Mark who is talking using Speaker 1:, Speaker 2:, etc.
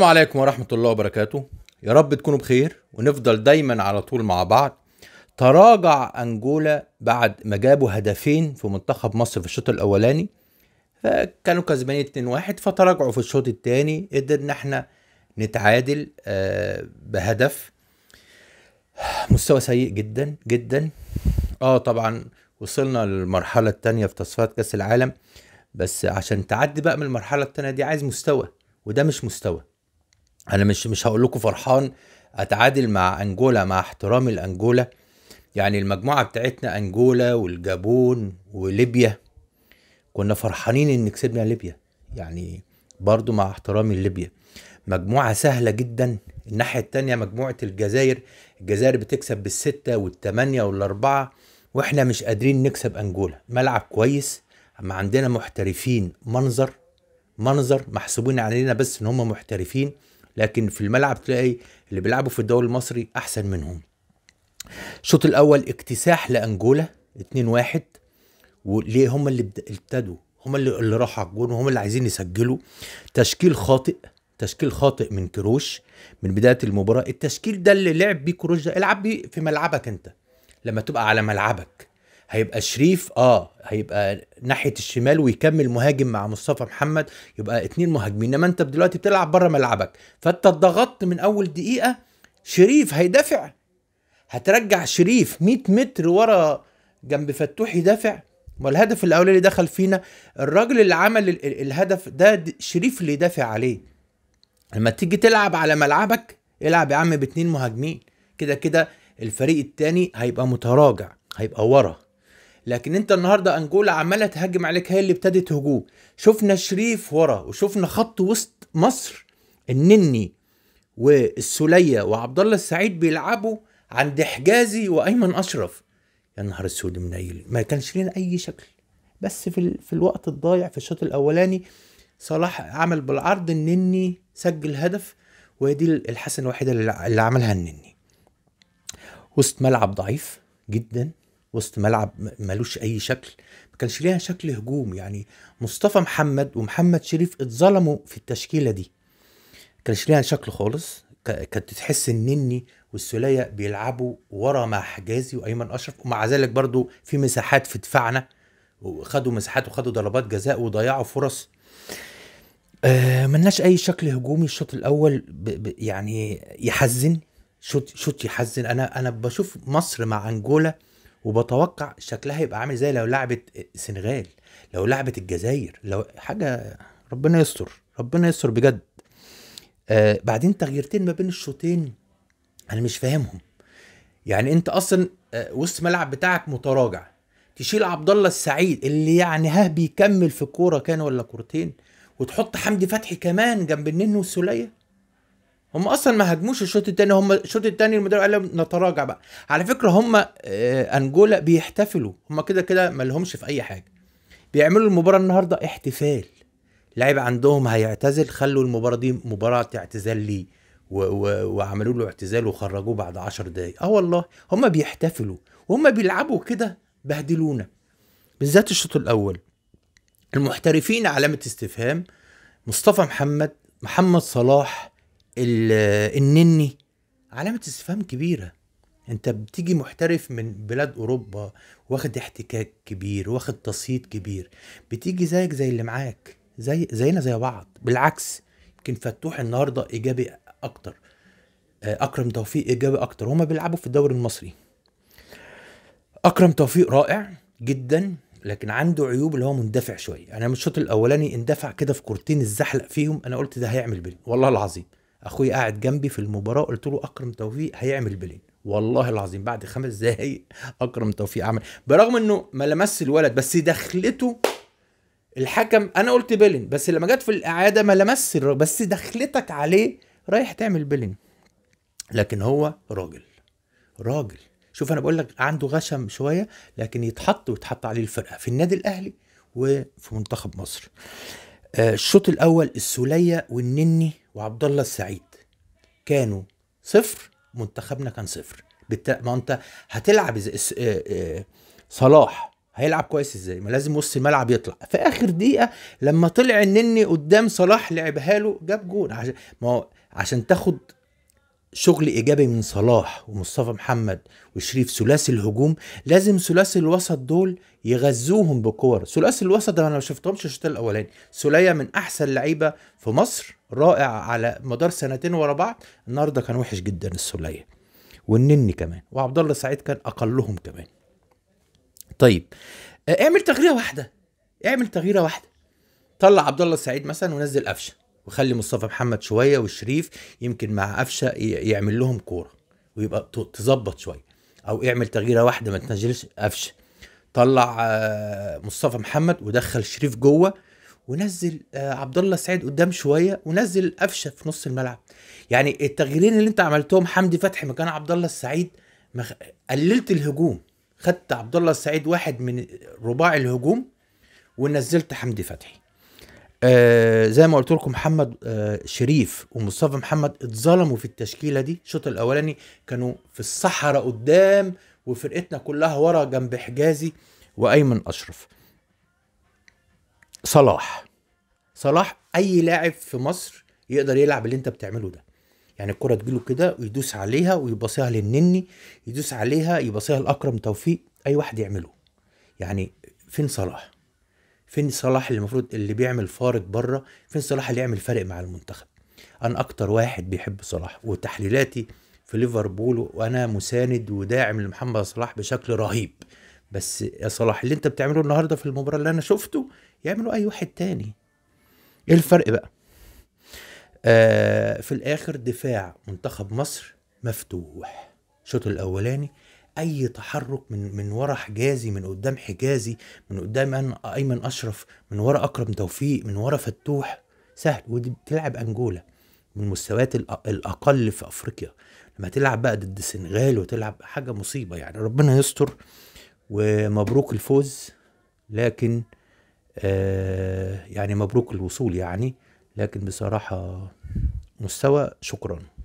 Speaker 1: السلام عليكم ورحمة الله وبركاته يا رب تكونوا بخير ونفضل دايما على طول مع بعض تراجع أنجولا بعد ما جابوا هدفين في منتخب مصر في الشوط الأولاني فكانوا كسبانين 2-1 فتراجعوا في الشوط الثاني قدرنا احنا نتعادل آه، بهدف مستوى سيء جدا جدا اه طبعا وصلنا للمرحلة الثانية في تصفيات كأس العالم بس عشان تعدي بقى من المرحلة الثانية دي عايز مستوى وده مش مستوى انا مش مش هقول لكم فرحان اتعادل مع انجولا مع احترامي لانجولا يعني المجموعه بتاعتنا انجولا والجابون وليبيا كنا فرحانين ان كسبنا ليبيا يعني برضو مع احترامي لليبيا مجموعه سهله جدا الناحيه التانية مجموعه الجزائر الجزائر بتكسب بالستة والتمانية والاربعة واحنا مش قادرين نكسب انجولا ملعب كويس اما عندنا محترفين منظر منظر محسوبين علينا بس ان هم محترفين لكن في الملعب تلاقي اللي بيلعبوا في الدوري المصري احسن منهم الشوط الاول اكتساح لانجولا 2-1 وليه هم اللي ابتدوا هم اللي اللي راحوا على الجون وهم اللي عايزين يسجلوا تشكيل خاطئ تشكيل خاطئ من كروش من بدايه المباراه التشكيل ده اللي لعب بيه كروش ده العب بيه في ملعبك انت لما تبقى على ملعبك هيبقى شريف اه هيبقى ناحيه الشمال ويكمل مهاجم مع مصطفى محمد يبقى اتنين مهاجمين انما انت دلوقتي بتلعب بره ملعبك فانت اتضغطت من اول دقيقه شريف هيدافع هترجع شريف 100 متر ورا جنب فتوح يدافع ما الهدف الاولاني دخل فينا الراجل اللي عمل الهدف ده شريف اللي يدافع عليه لما تيجي تلعب على ملعبك العب يا عم باتنين مهاجمين كده كده الفريق التاني هيبقى متراجع هيبقى ورا لكن انت النهارده انجولا عماله تهاجم عليك هي اللي ابتدت هجوم شفنا شريف ورا وشفنا خط وسط مصر النني والسوليه وعبد الله السعيد بيلعبوا عند حجازي وايمن اشرف يا نهار اسود منيل ما كانش لنا اي شكل بس في في الوقت الضايع في الشوط الاولاني صلاح عمل بالعرض النني سجل هدف وهي دي الحسنه الوحيده اللي عملها النني وسط ملعب ضعيف جدا وسط ملعب ملوش اي شكل ما كانش ليها شكل هجوم يعني مصطفى محمد ومحمد شريف اتظلموا في التشكيله دي ما كانش ليها شكل خالص كانت تحس النني والسوليه بيلعبوا ورا مع حجازي وايمن اشرف ومع ذلك برضو في مساحات في دفاعنا وخدوا مساحات وخدوا ضربات جزاء وضيعوا فرص آه ملناش اي شكل هجومي الشوط الاول ب ب يعني يحزن شوط شوط يحزن انا انا بشوف مصر مع انجولا وبتوقع شكلها هيبقى عامل زي لو لعبت السنغال لو لعبت الجزائر لو حاجه ربنا يستر ربنا يستر بجد آه بعدين تغييرتين ما بين الشوطين انا مش فاهمهم يعني انت اصلا آه وسط الملعب بتاعك متراجع تشيل عبد الله السعيد اللي يعني ها بيكمل في كوره كان ولا كورتين وتحط حمدي فتحي كمان جنب النني والسوليه هم اصلا ما هاجموش الشوط الثاني هم الشوط الثاني المدرب قال لهم نتراجع بقى على فكره هم آه، انجولا بيحتفلوا هم كده كده ما لهمش في اي حاجه بيعملوا المباراه النهارده احتفال لعيب عندهم هيعتزل خلوا المباراه دي مباراه اعتزال ليه وعملوا له اعتزال وخرجوه بعد 10 دقايق اه والله هم بيحتفلوا وهم بيلعبوا كده بهدلونا بالذات الشوط الاول المحترفين علامه استفهام مصطفى محمد محمد صلاح النني علامة استفهام كبيرة انت بتيجي محترف من بلاد اوروبا واخد احتكاك كبير واخد تصيد كبير بتيجي زيك زي اللي معاك زي زينا زي بعض بالعكس يمكن فتوح النهارده ايجابي اكتر آه، اكرم توفيق ايجابي اكتر هما بيلعبوا في الدوري المصري اكرم توفيق رائع جدا لكن عنده عيوب اللي هو مندفع شويه انا من الشوط الاولاني اندفع كده في كورتين الزحلق فيهم انا قلت ده هيعمل بيلين والله العظيم اخوي قاعد جنبي في المباراه قلت له اكرم توفيق هيعمل بلين والله العظيم بعد خمس دقايق اكرم توفيق عمل برغم انه ما لمس الولد بس دخلته الحكم انا قلت بيلين بس لما جت في الاعاده ما لمس بس دخلتك عليه رايح تعمل بيلين لكن هو راجل راجل شوف انا بقول لك عنده غشم شويه لكن يتحط ويتحط عليه الفرقه في النادي الاهلي وفي منتخب مصر آه، الشوط الاول السوليه والنني وعبد الله السعيد كانوا صفر منتخبنا كان صفر بالتالي ما انت هتلعب ازاي إيه، صلاح هيلعب كويس ازاي ما لازم وسط الملعب يطلع في اخر دقيقه لما طلع النني قدام صلاح لعبها له جاب جون عشان ما هو عشان تاخد شغل ايجابي من صلاح ومصطفى محمد وشريف ثلاثي الهجوم لازم ثلاثي الوسط دول يغذوهم بكور ثلاثي الوسط ده انا ما شفتهمش الشوط الاولاني سوليه من احسن لعيبه في مصر رائع على مدار سنتين ورا بعض النهارده كان وحش جدا السوليه والنني كمان وعبد الله سعيد كان اقلهم كمان طيب اعمل تغييره واحده اعمل تغييره واحده طلع عبد الله سعيد مثلا ونزل قفشه وخلي مصطفى محمد شويه والشريف يمكن مع قفشه يعمل لهم كوره ويبقى تظبط شويه او اعمل تغييره واحده ما تنزلش قفشه طلع آه، مصطفى محمد ودخل شريف جوه ونزل آه، عبد الله سعيد قدام شويه ونزل قفشه في نص الملعب يعني التغييرين اللي انت عملتهم حمدي فتحي مكان عبد الله السعيد قللت الهجوم خدت عبد الله السعيد واحد من رباع الهجوم ونزلت حمدي فتحي آه زي ما قلت لكم محمد آه شريف ومصطفى محمد اتظلموا في التشكيله دي الشوط الاولاني كانوا في الصحراء قدام وفرقتنا كلها ورا جنب حجازي وايمن اشرف صلاح صلاح اي لاعب في مصر يقدر يلعب اللي انت بتعمله ده يعني الكره تجيله كده ويدوس عليها ويباصيها للنني يدوس عليها يباصيها لاكرم توفيق اي واحد يعمله يعني فين صلاح فين صلاح اللي المفروض اللي بيعمل فارق بره فين صلاح اللي يعمل فارق مع المنتخب انا اكتر واحد بيحب صلاح وتحليلاتي في ليفربول وانا مساند وداعم لمحمد صلاح بشكل رهيب بس يا صلاح اللي انت بتعمله النهارده في المباراه اللي انا شفته يعمله اي واحد تاني ايه الفرق بقى آه في الاخر دفاع منتخب مصر مفتوح الشوط الاولاني اي تحرك من من ورا حجازي من قدام حجازي من قدام ايمن اشرف من ورا اكرم توفيق من ورا فتوح سهل ودي بتلعب انجولا من المستويات الاقل في افريقيا لما تلعب بقى ضد السنغال وتلعب حاجه مصيبه يعني ربنا يستر ومبروك الفوز لكن آه يعني مبروك الوصول يعني لكن بصراحه مستوى شكرا